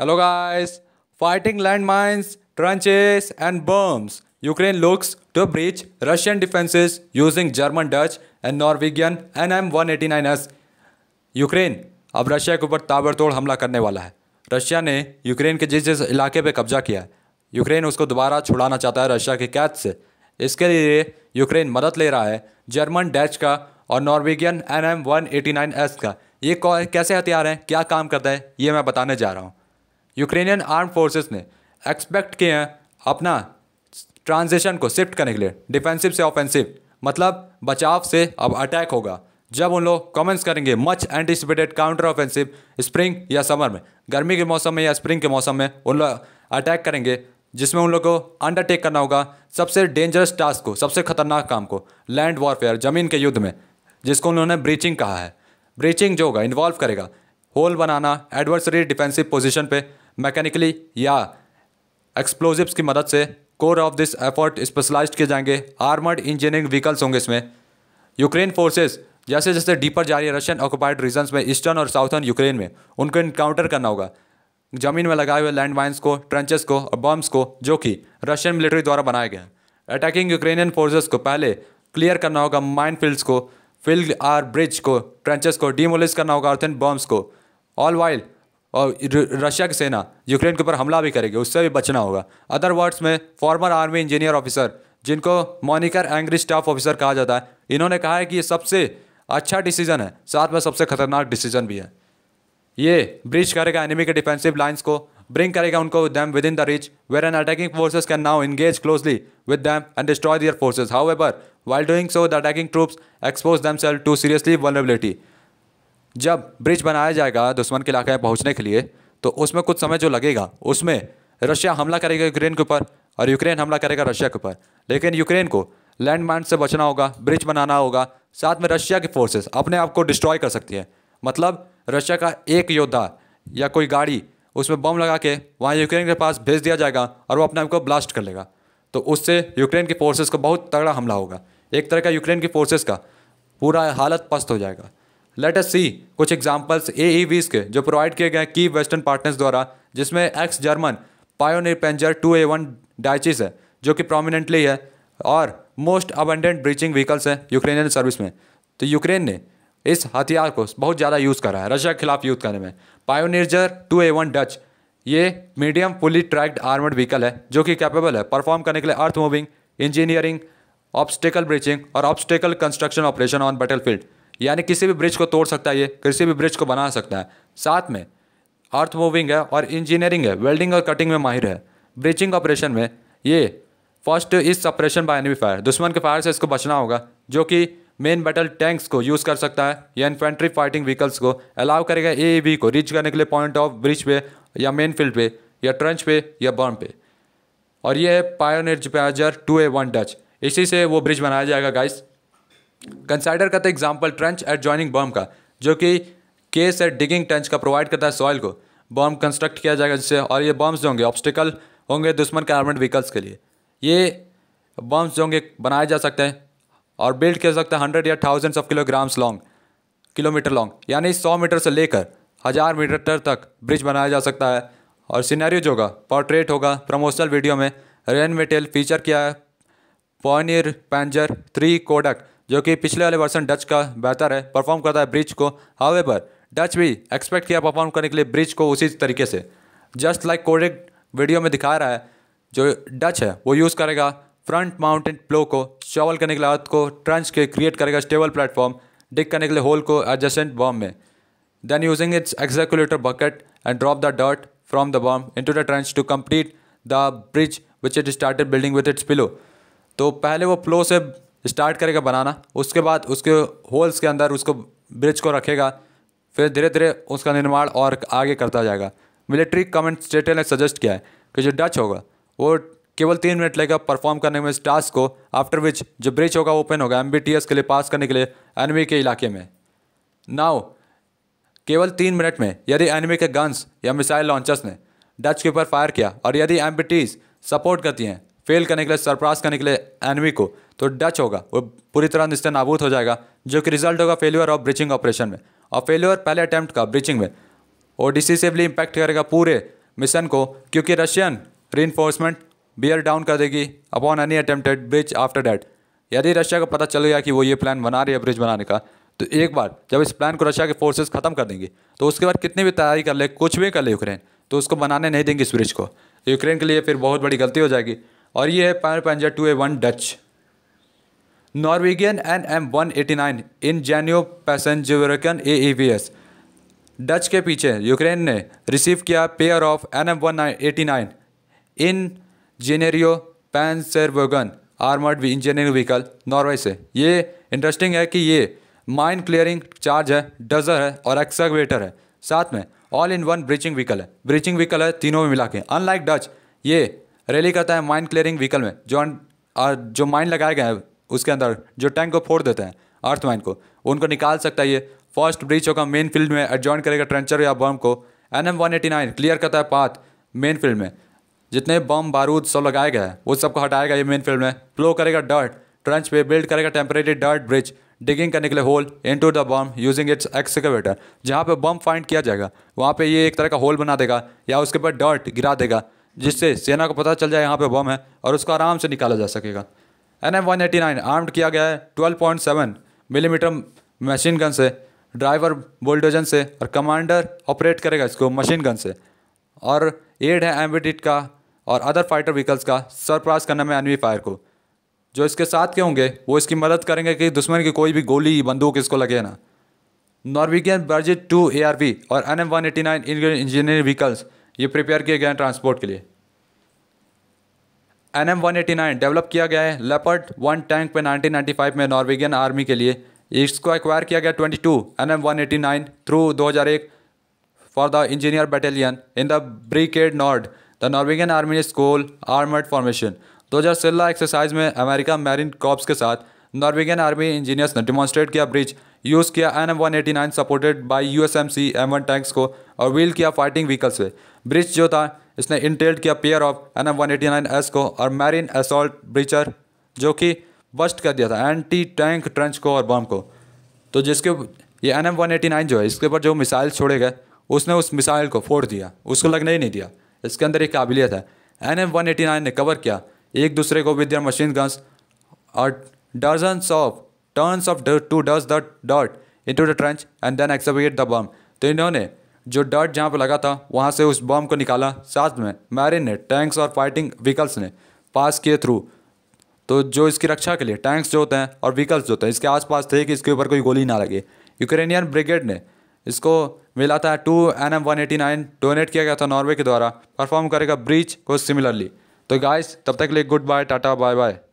fighting land trenches and berms Ukraine looks to breach Russian defences using German Dutch and Norwegian N M one eighty nine s Ukraine अब Russia के ऊपर ताबड़तोड़ हमला करने वाला है रशिया ने यूक्रेन के जिस जिस इलाके पर कब्जा किया है यूक्रेन उसको दोबारा छुड़ाना चाहता है रशिया के कैद से इसके लिए यूक्रेन मदद ले रहा है जर्मन डच का और Norwegian N M one eighty nine s का ये कैसे हथियार हैं क्या काम करता है ये मैं बताने जा रहा हूँ यूक्रेनियन आर्म फोर्सेस ने एक्सपेक्ट किए हैं अपना ट्रांजिशन को शिफ्ट करने के लिए डिफेंसिव से ऑफेंसिव मतलब बचाव से अब अटैक होगा जब उन लोग कमेंट्स करेंगे much anticipated counter offensive spring या समर में गर्मी के मौसम में या स्प्रिंग के मौसम में उन लोग अटैक करेंगे जिसमें उन लोग को अंडरटेक करना होगा सबसे डेंजरस टास्क को सबसे खतरनाक काम को लैंड वॉरफेयर ज़मीन के युद्ध में जिसको उन्होंने ब्रीचिंग कहा है ब्रीचिंग जो होगा इन्वॉल्व करेगा होल बनाना एडवर्सरी डिफेंसिव पोजिशन पर मैकेनिकली या एक्सप्लोजिव्स की मदद से core of this effort specialise किए जाएंगे आर्मर्ड इंजीनियरिंग व्हीकल्स होंगे इसमें यूक्रेन फोर्सेज जैसे जैसे डीपर जा रही है रशियन ऑक्युपाइड रीजन्स में ईस्टर्न और साउथर्न यूक्रेन में उनको इनकाउंटर करना होगा जमीन में लगाए हुए लैंड माइन्स को ट्रेंचेस को और बॉम्ब्स को जो कि रशियन मिलिट्री द्वारा बनाए गए हैं अटैकिंग यूक्रेनियन फोर्सेस को पहले क्लियर करना होगा माइन फील्ड्स को फील्ड आर ब्रिज को ट्रेंचेस को डीमोलिस करना होगा अर्थन बॉम्ब्स को ऑल वाइल्ड और रशिया की सेना यूक्रेन के ऊपर हमला भी करेगी उससे भी बचना होगा अदर वर्ड्स में फॉर्मर आर्मी इंजीनियर ऑफिसर जिनको मोनिकर एंग्री स्टाफ ऑफिसर कहा जाता है इन्होंने कहा है कि ये सबसे अच्छा डिसीजन है साथ में सबसे खतरनाक डिसीजन भी है ये ब्रिज करेगा एनिमी के डिफेंसिव लाइंस को ब्रिंग करेगा उनको them within the reach where an attacking forces can now engage closely with them and destroy their forces however while doing so the attacking troops expose themselves to seriously vulnerability जब bridge बनाया जाएगा दुश्मन के इलाके में पहुँचने के लिए तो उसमें कुछ समय जो लगेगा उसमें रशिया हमला करेगा यूक्रेन के ऊपर और यूक्रेन हमला करेगा रशिया के ऊपर लेकिन यूक्रेन को लैंड से बचना होगा ब्रिज बनाना होगा साथ में रशिया की फोर्सेस अपने आप को डिस्ट्रॉय कर सकती है मतलब रशिया का एक योद्धा या कोई गाड़ी उसमें बम लगा के वहाँ यूक्रेन के पास भेज दिया जाएगा और वो अपने आप को ब्लास्ट कर लेगा तो उससे यूक्रेन की फोर्सेस को बहुत तगड़ा हमला होगा एक तरह का यूक्रेन की फोर्सेस का पूरा हालत पस्त हो जाएगा लेट एस सी कुछ एग्जाम्पल्स ए ई एईवीज के जो प्रोवाइड किए गए की वेस्टर्न पार्टनर्स द्वारा जिसमें ex German pioneer panzer two A one Dachs है जो कि प्रोमिनेंटली है और मोस्ट अबेंडेंट ब्रीचिंग व्हीकल्स हैं यूक्रेनियन सर्विस में तो यूक्रेन ने इस हथियार को बहुत ज़्यादा यूज़ करा है रशिया के खिलाफ यूज़ करने में pioneer two A one Dachs ये medium fully tracked armed vehicle है जो कि कैपेबल है परफॉर्म करने के लिए earth moving engineering obstacle breaching और obstacle construction operation on battlefield यानी किसी भी ब्रिज को तोड़ सकता है ये किसी भी ब्रिज को बना सकता है साथ में अर्थ मूविंग है और इंजीनियरिंग है वेल्डिंग और कटिंग में माहिर है ब्रिजिंग ऑपरेशन में ये first is operation by enemy fire दुश्मन के फायर से इसको बचना होगा जो कि मेन बैटल टैंक्स को यूज़ कर सकता है या इन्फेंट्री फाइटिंग व्हीकल्स को अलाउ करेगा ए बी को रीच करने के लिए पॉइंट ऑफ ब्रिज पे या मेन फील्ड पे या ट्रंच पे या बर्म पे और ये है pioneer two A one Dachs इसी से वो ब्रिज बनाया जाएगा गाइस कंसाइडर करते example trench at joining bomb का जो कि केस एट डिगिंग ट्रेंच का प्रोवाइड करता है सॉइल को बॉम्ब कंस्ट्रक्ट किया जाएगा जिससे और ये बॉम्ब्स जो होंगे ऑब्स्टिकल होंगे दुश्मन के आर्मेड व्हीकल्स के लिए ये बॉम्ब्स जो होंगे बनाए जा सकते हैं और बिल्ड किया सकता है हंड्रेड या thousands of kilograms long kilometre long यानी सौ मीटर से लेकर हज़ार मीटर तक ब्रिज बनाया जा सकता है और सीनरीज होगा पोर्ट्रेट होगा प्रमोशनल वीडियो में रेन मेटेल फीचर किया है पॉनियर पैंजर थ्री कोडक जो कि पिछले वाले वर्सन डच का बेहतर है परफॉर्म करता है ब्रिज को पर डच भी एक्सपेक्ट किया परफॉर्म करने के लिए ब्रिज को उसी तरीके से जस्ट लाइक कोडेड वीडियो में दिखा रहा है जो डच है वो यूज़ करेगा फ्रंट माउंटेन प्लो को शॉवल करने के लिए अर्थ को ट्रंच के क्रिएट करेगा स्टेबल प्लेटफॉर्म डिक करने के लिए होल को एडजस्टेंट बॉम में then using its excavator bucket and drop the dirt from the into the trench to complete the bridge which it started building with its pillow तो पहले वो प्लो से start करेगा बनाना उसके बाद उसके होल्स के अंदर उसको ब्रिज को रखेगा फिर धीरे धीरे उसका निर्माण और आगे करता जाएगा मिलिट्री कमेंट स्टेटर ने सजेस्ट किया है कि जो डच होगा वो केवल तीन मिनट लेगा परफॉर्म करने में इस टास्क को आफ्टर विच जो ब्रिज होगा ओपन होगा एम के लिए पास करने के लिए एनवी के इलाके में नाव केवल तीन मिनट में यदि एनवी के गन्स या मिसाइल लॉन्चर्स ने डच के ऊपर फायर किया और यदि एम सपोर्ट करती हैं फेल करने के लिए सरप्राइज करने के लिए एनवी को तो डच होगा वो पूरी तरह निश्चय नाबूद हो जाएगा जो कि रिजल्ट होगा फेल्यूर ऑफ ब्रिचिंग ऑपरेशन में और फेल्यूर पहले अटैम्प्ट का ब्रिचिंग में वो डिसिसिवली इम्पैक्ट करेगा पूरे मिशन को क्योंकि रशियन री बियर डाउन कर देगी upon any attempted bridge after that यदि रशिया को पता चल गया कि वो ये प्लान बना रही है ब्रिज बनाने का तो एक बार जब इस प्लान को रशिया के फोर्सेस ख़त्म कर देंगे तो उसके बाद कितनी भी तैयारी कर ले कुछ भी कर ले यूक्रेन तो उसको बनाने नहीं देंगे इस ब्रिज को यूक्रेन के लिए फिर बहुत बड़ी गलती हो जाएगी और ये है पैर panzer two A one Dachs Norwegian N M one eighty nine ingenior panservogn A E V s Dachs के पीछे यूक्रेन ने रिसीव किया pair of N M one eighty nine ingenior panservogn armoured engineering vehicle Norway से ये interesting है कि ये mine clearing charge है डजर है और एक्सकवेटर है साथ में all in one breaching vehicle है ब्रीचिंग व्हीकल है तीनों में मिला के अनलाइक डच ये रैली करता है माइन क्लियरिंग व्हीकल में जो जो माइन लगाए गए हैं उसके अंदर जो टैंक को फोड़ देते हैं अर्थ माइन को उनको निकाल सकता है ये फर्स्ट ब्रिज होगा मेन फील्ड में एडजॉइन करेगा ट्रेंचर या बम को N M one eighty nine clear करता है पाथ मेन फील्ड में जितने बम बारूद सब लगाए गए हैं वो सबको हटाएगा ये मेन फील्ड में फ्लो करेगा डर्ट ट्रंच पे बिल्ड करेगा टेम्परेरी डर्ट ब्रिज डिगिंग करने के लिए hole into the bomb using its excavator जहाँ पे बम फाइंड किया जाएगा वहाँ पे ये एक तरह का होल बना देगा या उसके ऊपर डर्ट गिरा देगा जिससे सेना को पता चल जाए यहाँ पे बम है और उसको आराम से निकाला जा सकेगा N M one eighty nine armed किया गया है twelve point seven millimetre machine gun से ड्राइवर बोल्डोजन से और कमांडर ऑपरेट करेगा इसको मशीन गन से और एड है एम्बेडिड का और अदर फाइटर व्हीकल्स का सरप्राइज करने में एनवी फायर को जो इसके साथ के होंगे वो इसकी मदद करेंगे कि दुश्मन की कोई भी गोली बंदूक इसको लगे ना नॉर्वेगियन बर्जिट टू ए और N M one eighty nine engineering vehicles ये प्रिपेयर किए गए हैं ट्रांसपोर्ट के लिए एन एम डेवलप किया गया है लेपर्ड वन टैंक पे 1995 में नॉर्वेगियन आर्मी के लिए इसको एक्वायर किया गया 22 two N M one eighty nine through दो हज़ार एक for the engineer battalion in the brigade Nord the Norwegian army school armoured formation दो हज़ार सोलह एक्सरसाइज में अमेरिका मैरिन कॉप्स के साथ नॉर्वेगियन आर्मी इंजीनियर्स ने डिमॉन्स्ट्रेट किया ब्रिज यूज़ किया N M one eighty nine supported by U S M C M one tanks को और व्हील किया फाइटिंग व्हीकल्स पे ब्रिज जो था इसने इंटेल्ड किया pair of N M one eighty nine s को और मैरिन असॉल्ट ब्रिचर जो कि बस्ट कर दिया था एंटी टैंक ट्रेंच को और बम को तो जिसके ये N M one eighty nine जो है इसके ऊपर जो मिसाइल छोड़े गए उसने उस मिसाइल को फोड़ दिया उसको लगने ही नहीं दिया इसके अंदर एक काबिलियत है N M one eighty nine ने कवर किया एक दूसरे को विद मशीन गन्स और dozen of turns of to doze the into the trench and then expat the bomb तो इन्होंने जो डर्ट जहाँ पर लगा था वहाँ से उस बम को निकाला साथ में मैरिन ने टैंक्स और फाइटिंग व्हीकल्स ने पास किए थ्रू तो जो इसकी रक्षा के लिए टैंक्स जो होते हैं और व्हीकल्स जो होते हैं इसके आसपास थे कि इसके ऊपर कोई गोली ना लगे यूक्रेनियन ब्रिगेड ने इसको मिला था two N M one eighty nine donate किया गया था नॉर्वे के द्वारा परफॉर्म करेगा ब्रीच को सिमिलरली तो गाइस तब तक के लिए good bye tata bye bye